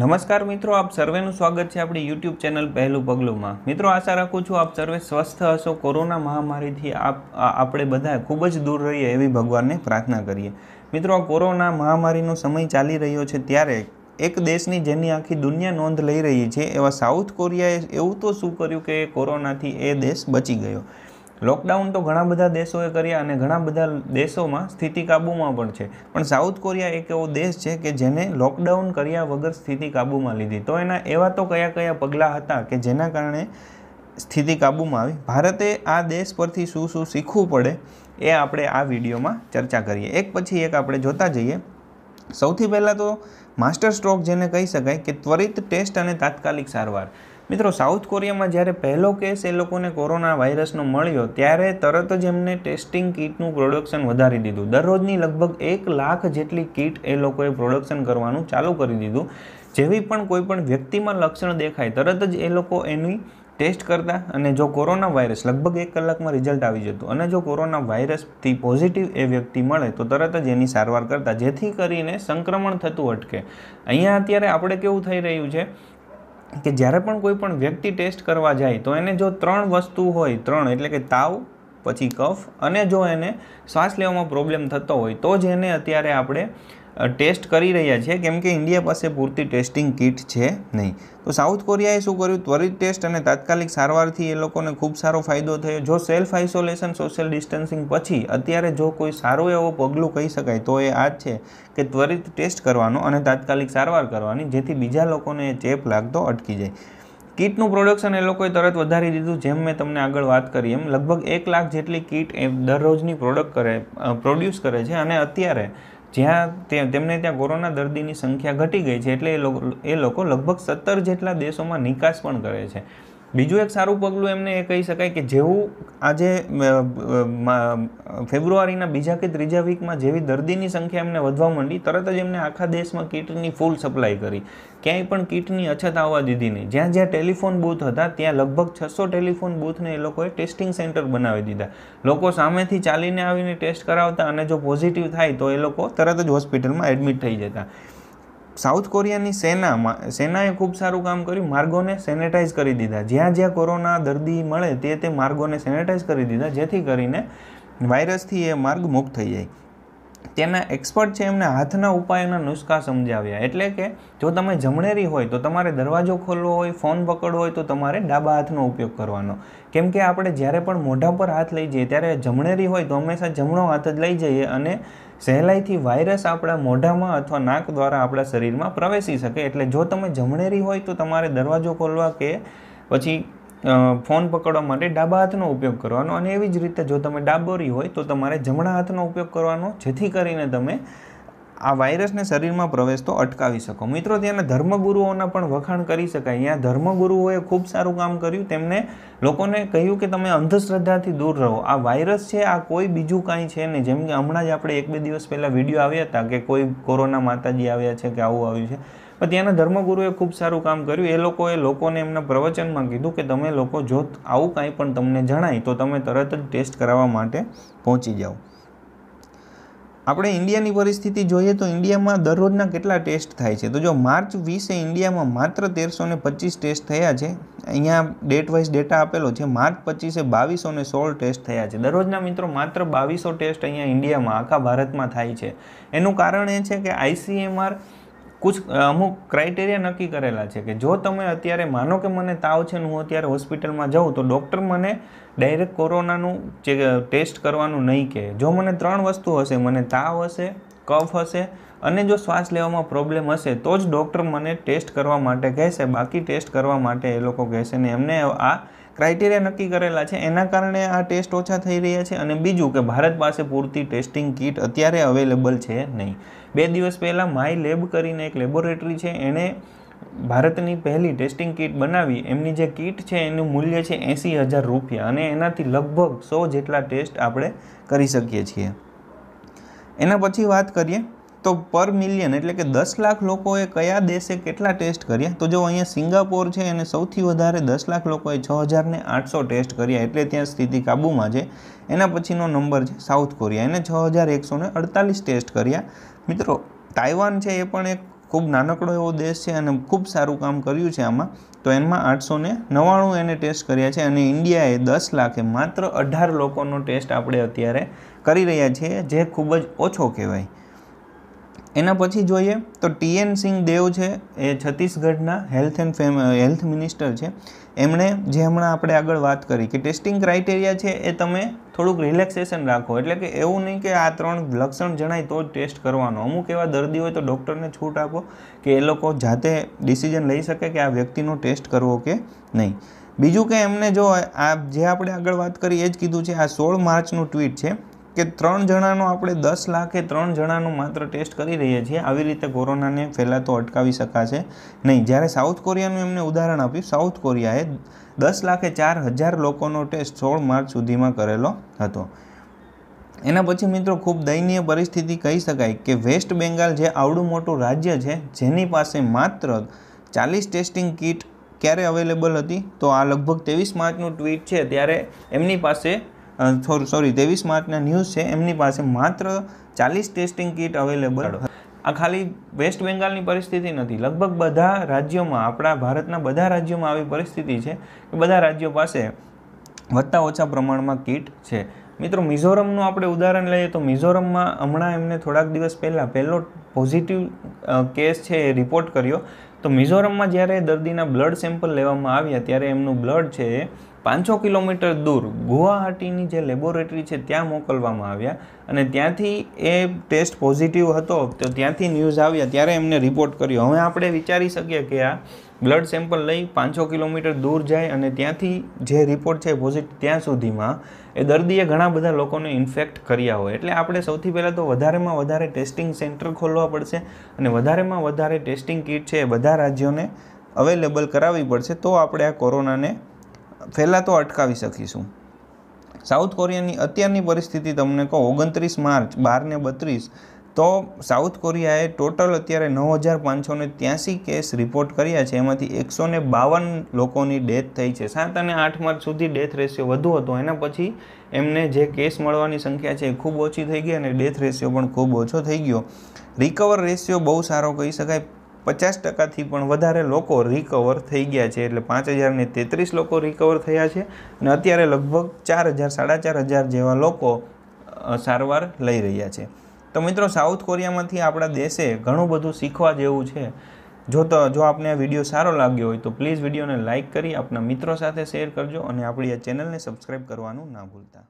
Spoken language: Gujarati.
નમસ્કાર મિત્રો આપ સર્વેનું સ્વાગત છે આપણી યુટ્યુબ ચેનલ પહેલું પગલુંમાં મિત્રો આશા રાખું છું આપ સર્વે સ્વસ્થ હશો કોરોના મહામારીથી આપ આપણે બધા ખૂબ જ દૂર રહીએ એવી ભગવાનને પ્રાર્થના કરીએ મિત્રો આ કોરોના મહામારીનો સમય ચાલી રહ્યો છે ત્યારે એક દેશની જેની આખી દુનિયા નોંધ લઈ રહી છે એવા સાઉથ કોરિયાએ એવું તો શું કર્યું કે કોરોનાથી એ દેશ બચી ગયો લોકડાઉન તો ઘણા બધા દેશોએ કર્યા અને ઘણા બધા દેશોમાં સ્થિતિ કાબૂમાં પણ છે પણ સાઉથ કોરિયા એક એવો દેશ છે કે જેને લોકડાઉન કર્યા વગર સ્થિતિ કાબૂમાં લીધી તો એના એવા તો કયા કયા પગલાં હતા કે જેના કારણે સ્થિતિ કાબૂમાં આવી ભારતે આ દેશ પરથી શું શું શીખવું પડે એ આપણે આ વિડીયોમાં ચર્ચા કરીએ એક પછી એક આપણે જોતા જઈએ સૌથી પહેલાં તો માસ્ટર સ્ટ્રોક જેને કહી શકાય કે ત્વરિત ટેસ્ટ અને તાત્કાલિક સારવાર મિત્રો સાઉથ કોરિયામાં જ્યારે પહેલો કેસ એ લોકોને કોરોના વાયરસનો મળ્યો ત્યારે તરત જ એમને ટેસ્ટિંગ કીટનું પ્રોડક્શન વધારી દીધું દરરોજની લગભગ એક લાખ જેટલી કીટ એ લોકોએ પ્રોડક્શન કરવાનું ચાલુ કરી દીધું જેવી પણ કોઈપણ વ્યક્તિમાં લક્ષણ દેખાય તરત જ એ લોકો એની ટેસ્ટ કરતા અને જો કોરોના વાયરસ લગભગ એક કલાકમાં રિઝલ્ટ આવી જતું અને જો કોરોના વાયરસથી પોઝિટિવ એ વ્યક્તિ મળે તો તરત જ એની સારવાર કરતા જેથી કરીને સંક્રમણ થતું અટકે અહીંયા અત્યારે આપણે કેવું થઈ રહ્યું છે કે જ્યારે પણ કોઈ પણ વ્યક્તિ ટેસ્ટ કરવા જાય તો એને જો ત્રણ વસ્તુ હોય ત્રણ એટલે કે તાવ પછી કફ અને જો એને શ્વાસ લેવામાં પ્રોબ્લેમ થતો હોય તો જ એને અત્યારે આપણે ટેસ્ટ કરી રહ્યા છે કેમકે ઇન્ડિયા પાસે પૂરતી ટેસ્ટિંગ કિટ છે નહીં તો સાઉથ કોરિયાએ શું કર્યું ત્વરિત ટેસ્ટ અને તાત્કાલિક સારવારથી એ લોકોને ખૂબ સારો ફાયદો થયો જો સેલ્ફ આઇસોલેશન સોશિયલ ડિસ્ટન્સિંગ પછી અત્યારે જો કોઈ સારું એવો પગલું કહી શકાય તો એ આ જ છે કે ત્વરિત ટેસ્ટ કરવાનો અને તાત્કાલિક સારવાર કરવાની જેથી બીજા લોકોને ચેપ લાગતો અટકી જાય કીટનું પ્રોડક્શન એ લોકોએ તરત વધારી દીધું જેમ મેં તમને આગળ વાત કરી એમ લગભગ એક લાખ જેટલી કીટ દરરોજની પ્રોડક્ટ કરે પ્રોડ્યુસ કરે છે અને અત્યારે જ્યાં તેમને ત્યાં કોરોના દર્દીની સંખ્યા ઘટી ગઈ છે એટલે એ લોકો લગભગ સત્તર જેટલા દેશોમાં નિકાસ પણ કરે છે બીજું એક સારું પગલું એમને એ કહી શકાય કે જેવું આજે ફેબ્રુઆરીના બીજા કે ત્રીજા વીકમાં જેવી દર્દીની સંખ્યા એમને વધવા માંડી તરત જ એમને આખા દેશમાં કીટની ફૂલ સપ્લાય કરી ક્યાંય પણ કીટની અછત આવવા દીધી નહીં જ્યાં જ્યાં ટેલિફોન બૂથ હતા ત્યાં લગભગ છસો ટેલિફોન બૂથને એ લોકોએ ટેસ્ટિંગ સેન્ટર બનાવી દીધા લોકો સામેથી ચાલીને આવીને ટેસ્ટ કરાવતા અને જો પોઝિટિવ થાય તો એ લોકો તરત જ હોસ્પિટલમાં એડમિટ થઈ જતા સાઉથ કોરિયાની સેનામાં સેનાએ ખૂબ સારું કામ કર્યું માર્ગોને સેનેટાઈઝ કરી દીધા જ્યાં જ્યાં કોરોના દર્દી મળે તે તે માર્ગોને સેનેટાઈઝ કરી દીધા જેથી કરીને વાયરસથી એ માર્ગ મુક્ત થઈ જાય તેના એક્સપર્ટ છે એમને હાથના ઉપાયોના નુસ્ખા સમજાવ્યા એટલે કે જો તમે જમણેરી હોય તો તમારે દરવાજો ખોલવો હોય ફોન પકડવો હોય તો તમારે ડાબા હાથનો ઉપયોગ કરવાનો કેમ કે આપણે જ્યારે પણ મોઢા પર હાથ લઈ જઈએ ત્યારે જમણેરી હોય તો હંમેશા જમણો હાથ જ લઈ જઈએ અને સહેલાઈથી વાયરસ આપણા મોઢામાં અથવા નાક દ્વારા આપણા શરીરમાં પ્રવેશી શકે એટલે જો તમે જમણેરી હોય તો તમારે દરવાજો ખોલવા કે પછી ફોન પકડવા માટે ડાબા હાથનો ઉપયોગ કરવાનો અને એવી જ રીતે જો તમે ડાબોરી હોય તો તમારે જમણા હાથનો ઉપયોગ કરવાનો જેથી કરીને તમે આ વાયરસને શરીરમાં પ્રવેશતો અટકાવી શકો મિત્રો ત્યાંના ધર્મગુરુઓના પણ વખાણ કરી શકાય અહીંયા ધર્મગુરુઓએ ખૂબ સારું કામ કર્યું તેમને લોકોને કહ્યું કે તમે અંધશ્રદ્ધાથી દૂર રહો આ વાયરસ છે આ કોઈ બીજું કાંઈ છે નહીં જેમ કે હમણાં જ આપણે એક બે દિવસ પહેલાં વિડીયો આવ્યા હતા કે કોઈ કોરોના માતાજી આવ્યા છે કે આવું આવ્યું છે પણ ત્યાંના ધર્મગુરુએ ખૂબ સારું કામ કર્યું એ લોકોએ લોકોને એમના પ્રવચનમાં કીધું કે તમે લોકો જો આવું કાંઈ પણ તમને જણાય તો તમે તરત જ ટેસ્ટ કરાવવા માટે પહોંચી જાઓ આપણે ઇન્ડિયાની પરિસ્થિતિ જોઈએ તો ઇન્ડિયામાં દરરોજના કેટલા ટેસ્ટ થાય છે તો જો માર્ચ વીસે ઇન્ડિયામાં માત્ર તેરસો ને પચીસ ટેસ્ટ થયા છે અહીંયા ડેટ વાઇઝ ડેટા આપેલો છે માર્ચ પચીસે બાવીસો ને સોળ ટેસ્ટ થયા છે દરરોજના મિત્રો માત્ર બાવીસો ટેસ્ટ અહીંયા ઇન્ડિયામાં આખા ભારતમાં થાય છે એનું કારણ એ છે કે આઈસીએમઆર કુછ અમુક ક્રાઇટેરિયા નક્કી કરેલા છે કે જો તમે અત્યારે માનો કે મને તાવ છે ને હું અત્યારે હોસ્પિટલમાં જાઉં તો ડૉક્ટર મને ડાયરેક્ટ કોરોનાનું જે ટેસ્ટ કરવાનું નહીં કહે જો મને ત્રણ વસ્તુ હશે મને તાવ હશે કફ હશે અને જો શ્વાસ લેવામાં પ્રોબ્લેમ હશે તો જ ડૉક્ટર મને ટેસ્ટ કરવા માટે કહેશે બાકી ટેસ્ટ કરવા માટે એ લોકો કહેશે ને એમને આ ક્રાઇટેરિયા નક્કી કરેલા છે એના કારણે આ ટેસ્ટ ઓછા થઈ રહ્યા છે અને બીજું કે ભારત પાસે પૂરતી ટેસ્ટિંગ કીટ અત્યારે અવેલેબલ છે નહીં બે દિવસ પહેલાં માય લેબ કરીને એક લેબોરેટરી છે એણે ભારતની પહેલી ટેસ્ટિંગ કીટ બનાવી એમની જે કીટ છે એનું મૂલ્ય છે એંસી હજાર રૂપિયા અને એનાથી લગભગ સો જેટલા ટેસ્ટ આપણે કરી શકીએ છીએ એના પછી વાત કરીએ તો પર મિલિયન એટલે કે દસ લાખ લોકોએ કયા દેશે કેટલા ટેસ્ટ કર્યા તો જો અહીંયા સિંગાપોર છે એને સૌથી વધારે દસ લાખ લોકોએ છ હજારને આઠસો ટેસ્ટ કર્યા એટલે ત્યાં સ્થિતિ કાબૂમાં છે એના પછીનો નંબર છે સાઉથ કોરિયા એને છ હજાર એકસો અડતાલીસ ટેસ્ટ કર્યા મિત્રો તાઇવાન છે એ પણ એક ખૂબ નાનકડો એવો દેશ છે અને ખૂબ સારું કામ કર્યું છે આમાં તો એમાં આઠસો ને નવ્વાણું એને ટેસ્ટ કર્યા છે અને ઇન્ડિયાએ દસ લાખે માત્ર અઢાર લોકોનો ટેસ્ટ આપણે અત્યારે કરી રહ્યા છીએ જે ખૂબ જ ઓછો કહેવાય એના પછી જોઈએ તો ટીએન સિંહ દેવ છે એ છત્તીસગઢના health and family health minister છે એમણે જે હમણાં આપણે આગળ વાત કરી કે ટેસ્ટિંગ ક્રાઇટેરિયા છે એ તમે થોડુંક રિલેક્સેશન રાખો એટલે કે એવું નહીં કે આ ત્રણ લક્ષણ જણાય તો જ ટેસ્ટ કરવાનો અમુક એવા દર્દી હોય તો ડૉક્ટરને છૂટ આપો કે એ લોકો જાતે ડિસિઝન લઈ શકે કે આ વ્યક્તિનો ટેસ્ટ કરવો કે નહીં બીજું કે એમને જો આ જે આપણે આગળ વાત કરી એ જ કીધું છે આ સોળ માર્ચનું ટ્વીટ છે કે ત્રણ જણાનો આપણે દસ લાખે ત્રણ જણાનું માત્ર ટેસ્ટ કરી રહ્યા છીએ આવી રીતે કોરોનાને ફેલાતો અટકાવી શકાશે નહીં જ્યારે સાઉથ કોરિયાનું એમને ઉદાહરણ આપ્યું સાઉથ કોરિયાએ દસ લાખે ચાર હજાર લોકોનો ટેસ્ટ સોળ માર્ચ સુધીમાં કરેલો હતો એના પછી મિત્રો ખૂબ દયનીય પરિસ્થિતિ કહી શકાય કે વેસ્ટ બેંગાલ જે આવડું મોટું રાજ્ય છે જેની પાસે માત્ર ચાલીસ ટેસ્ટિંગ કિટ ક્યારે અવેલેબલ હતી તો આ લગભગ ત્રેવીસ માર્ચનું ટ્વીટ છે ત્યારે એમની પાસે થોડું સોરી ત્રેવીસ માર્ચના ન્યૂઝ છે એમની પાસે માત્ર ચાલીસ ટેસ્ટિંગ કિટ અવેલેબલ આ ખાલી વેસ્ટ બેંગાલની પરિસ્થિતિ નથી લગભગ બધા રાજ્યોમાં આપણા ભારતના બધા રાજ્યોમાં આવી પરિસ્થિતિ છે કે બધા રાજ્યો પાસે વધતા ઓછા પ્રમાણમાં કિટ છે મિત્રો મિઝોરમનું આપણે ઉદાહરણ લઈએ તો મિઝોરમમાં હમણાં એમને થોડાક દિવસ પહેલાં પહેલો પોઝિટિવ કેસ છે એ રિપોર્ટ કર્યો તો મિઝોરમમાં જ્યારે દર્દીના બ્લડ સેમ્પલ લેવામાં આવ્યા ત્યારે એમનું બ્લડ છે એ પાંચસો કિલોમીટર દૂર ગુવાહાટીની જે લેબોરેટરી છે ત્યાં મોકલવામાં આવ્યા અને ત્યાંથી એ ટેસ્ટ પોઝિટિવ હતો તો ત્યાંથી ન્યૂઝ આવ્યા ત્યારે એમને રિપોર્ટ કર્યો હવે આપણે વિચારી શકીએ કે આ બ્લડ સેમ્પલ લઈ પાંચસો કિલોમીટર દૂર જાય અને ત્યાંથી જે રિપોર્ટ છે પોઝિટિવ ત્યાં સુધીમાં એ દર્દીએ ઘણા બધા લોકોને ઇન્ફેક્ટ કર્યા હોય એટલે આપણે સૌથી પહેલાં તો વધારેમાં વધારે ટેસ્ટિંગ સેન્ટર ખોલવા પડશે અને વધારેમાં વધારે ટેસ્ટિંગ કીટ છે એ બધા રાજ્યોને અવેલેબલ કરાવવી પડશે તો આપણે આ કોરોનાને ફેલાતો અટકાવી શકીશું સાઉથ કોરિયાની અત્યારની પરિસ્થિતિ તમને કહો ઓગણત્રીસ માર્ચ બારને બત્રીસ તો સાઉથ કોરિયાએ ટોટલ અત્યારે નવ હજાર પાંચસો ને ત્યાંસી કેસ રિપોર્ટ કર્યા છે એમાંથી એકસો ને બાવન લોકોની ડેથ થઈ છે સાત અને આઠ માર્ચ સુધી ડેથ રેશિયો વધુ હતો એના પછી એમને જે કેસ મળવાની સંખ્યા છે એ ખૂબ ઓછી થઈ ગઈ અને ડેથ રેશિયો પણ ખૂબ ઓછો થઈ ગયો રિકવર રેશિયો બહુ સારો કહી શકાય પચાસ ટકાથી પણ વધારે લોકો રિકવર થઈ ગયા છે એટલે પાંચ હજારને તેત્રીસ લોકો રિકવર થયા છે અને અત્યારે લગભગ ચાર હજાર સાડા ચાર હજાર જેવા લોકો સારવાર લઈ રહ્યા છે તો મિત્રો સાઉથ કોરિયામાંથી આપણા દેશે ઘણું બધું શીખવા જેવું છે જો તો જો આપને આ વિડીયો સારો લાગ્યો હોય તો પ્લીઝ વિડીયોને લાઇક કરી આપના મિત્રો સાથે શેર કરજો અને આપણી આ ચેનલને સબસ્ક્રાઈબ કરવાનું ના ભૂલતા